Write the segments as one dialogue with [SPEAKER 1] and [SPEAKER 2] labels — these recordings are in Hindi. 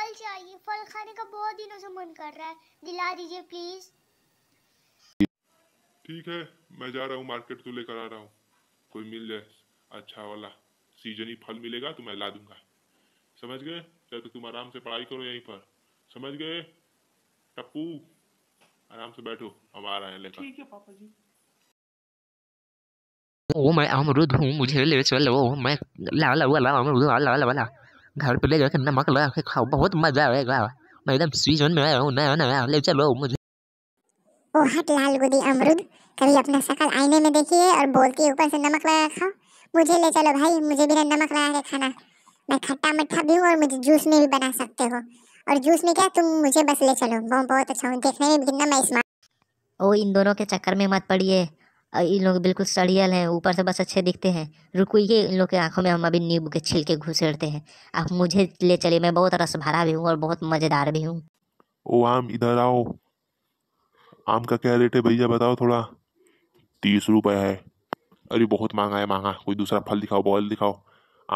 [SPEAKER 1] फल चाहिए फल खाने का बहुत दिनों से मन कर रहा है दिला दीजिए प्लीज
[SPEAKER 2] ठीक है मैं जा रहा हूँ मार्केट तो लेकर आ रहा हूँ कोई मिल जाए अच्छा वाला सीजनी फल मिलेगा तो मैं ला दूंगा समझ गए चलो तो तुम आराम से पढ़ाई करो यहीं पर समझ गए टप्पू आराम से बैठो हम आ रहे हैं लेकर ठीक है पापा जी
[SPEAKER 3] ओ मैं अमरुद हूँ मुझे ले चलो मैं लाला वाला अमरुद ला वाला ला
[SPEAKER 2] घर पे ले जाकर नमक लगा के खाओ बहुत मजा आएगा मैं एकदम सीजन में आया हूँ नया नया ले चलो मुझे
[SPEAKER 3] ओ हट लाल गुदी अमरुद कभी अपना शकल आईने में देखिए और बोलती ऊपर से नमक लगा खाओ मुझे ले चलो भाई मुझे भी नमक लगा के खाना मैं खट्टा मीठा भी हूँ और मुझे जूस में भी बना सकते हो और जूस में क्या तुम मुझे बस ले चलो बहुत अच्छा हूँ देखने में भी कितना मैं स्मार्ट ओ इन दोनों के चक्कर में मत पड़िए इन लोग बिल्कुल सड़ियल
[SPEAKER 1] हैं ऊपर से बस अच्छे दिखते हैं ये इन लोग के आंखों में हम अभी नींबू के छिलके घुसेड़ते हैं आप मुझे ले चलिए मैं बहुत रस भरा भी हूँ और बहुत मज़ेदार भी हूँ
[SPEAKER 2] ओ आम इधर आओ आम का क्या रेट है भैया बताओ थोड़ा तीस रुपये है अरे बहुत महंगा है महंगा कोई दूसरा फल दिखाओ बॉल दिखाओ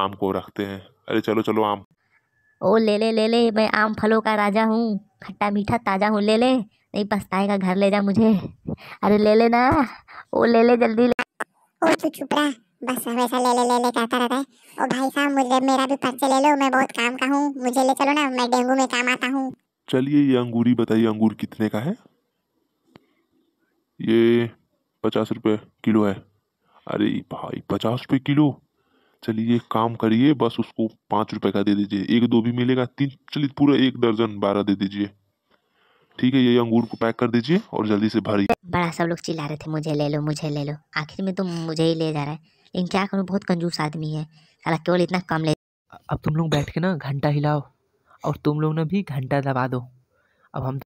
[SPEAKER 2] आम को रखते हैं अरे चलो चलो आम
[SPEAKER 1] ओ ले ले ले ले मैं आम फलों का राजा हूँ खट्टा मीठा ताज़ा हूँ ले ले नहीं पछताएगा घर ले जा मुझे अरे ले लेना वो ले ले जल्दी ले
[SPEAKER 3] ओ तू चुप रहा बस हमेशा ले ले ले ले कहता रहता है ओ भाई साहब मुझे मेरा भी पर्चा ले लो मैं बहुत काम का हूँ मुझे ले चलो ना मैं डेंगू में काम आता हूँ
[SPEAKER 2] चलिए ये अंगूरी बताइए अंगूर कितने का है ये पचास रुपये किलो है अरे भाई पचास रुपये किलो चलिए एक काम करिए बस उसको पाँच रुपये का दे दीजिए एक दो भी मिलेगा तीन चलिए पूरा एक दर्जन बारह दे दीजिए ठीक है ये अंगूर को पैक कर दीजिए और जल्दी से भरिए
[SPEAKER 1] बड़ा सब लोग चिल्ला रहे थे मुझे ले लो मुझे ले लो आखिर में तो मुझे ही ले जा रहा है लेकिन क्या करूँ बहुत कंजूस आदमी है साला केवल इतना कम ले
[SPEAKER 2] अब तुम लोग बैठ के ना घंटा हिलाओ और तुम लोग ना भी घंटा दबा दो अब हम